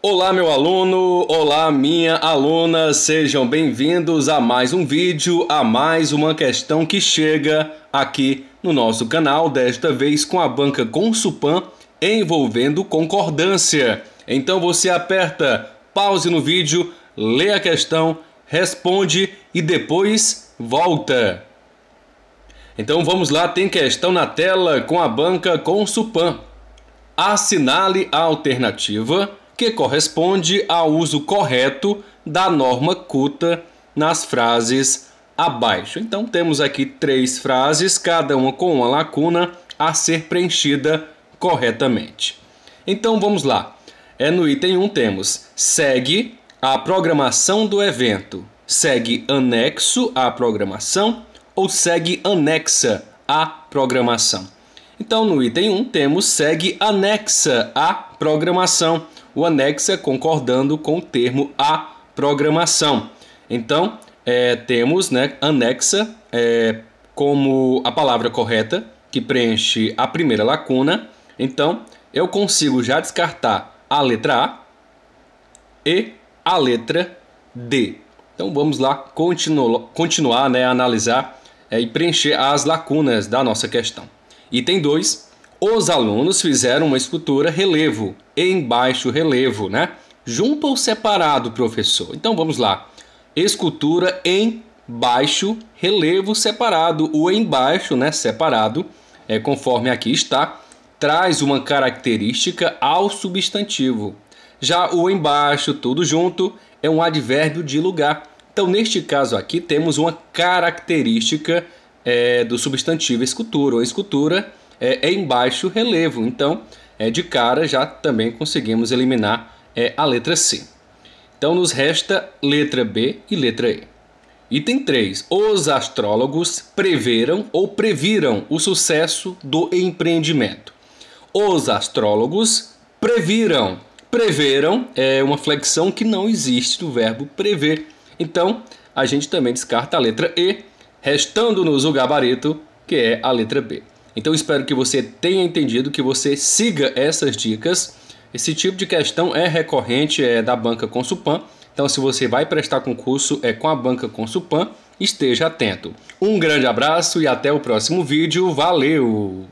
Olá meu aluno, olá minha aluna, sejam bem-vindos a mais um vídeo, a mais uma questão que chega aqui no nosso canal, desta vez com a banca Consupan envolvendo concordância. Então você aperta pause no vídeo, lê a questão, responde e depois volta. Então vamos lá, tem questão na tela com a banca Consupan. Assinale a alternativa que corresponde ao uso correto da norma culta nas frases abaixo. Então temos aqui três frases, cada uma com uma lacuna a ser preenchida corretamente. Então vamos lá. É no item 1 temos segue a programação do evento, segue anexo à programação ou segue anexa à programação. Então no item 1 temos segue anexa à programação o anexa concordando com o termo a programação. Então, é, temos né, anexa é, como a palavra correta, que preenche a primeira lacuna. Então, eu consigo já descartar a letra A e a letra D. Então, vamos lá continu continuar né, a analisar é, e preencher as lacunas da nossa questão. Item 2, os alunos fizeram uma escultura relevo, em baixo relevo, né? Junto ou separado, professor? Então vamos lá. Escultura em baixo relevo separado. O embaixo, né, separado, é conforme aqui está, traz uma característica ao substantivo. Já o embaixo, tudo junto, é um advérbio de lugar. Então, neste caso aqui, temos uma característica é, do substantivo escultura ou escultura é, é, em baixo relevo. Então, é, de cara já também conseguimos eliminar é, a letra C. Então, nos resta letra B e letra E. Item 3. Os astrólogos preveram ou previram o sucesso do empreendimento. Os astrólogos previram. Preveram é uma flexão que não existe do verbo prever. Então, a gente também descarta a letra E, restando-nos o gabarito, que é a letra B. Então espero que você tenha entendido, que você siga essas dicas. Esse tipo de questão é recorrente é da banca Consulpan. Então se você vai prestar concurso é com a banca Consulpan, esteja atento. Um grande abraço e até o próximo vídeo. Valeu!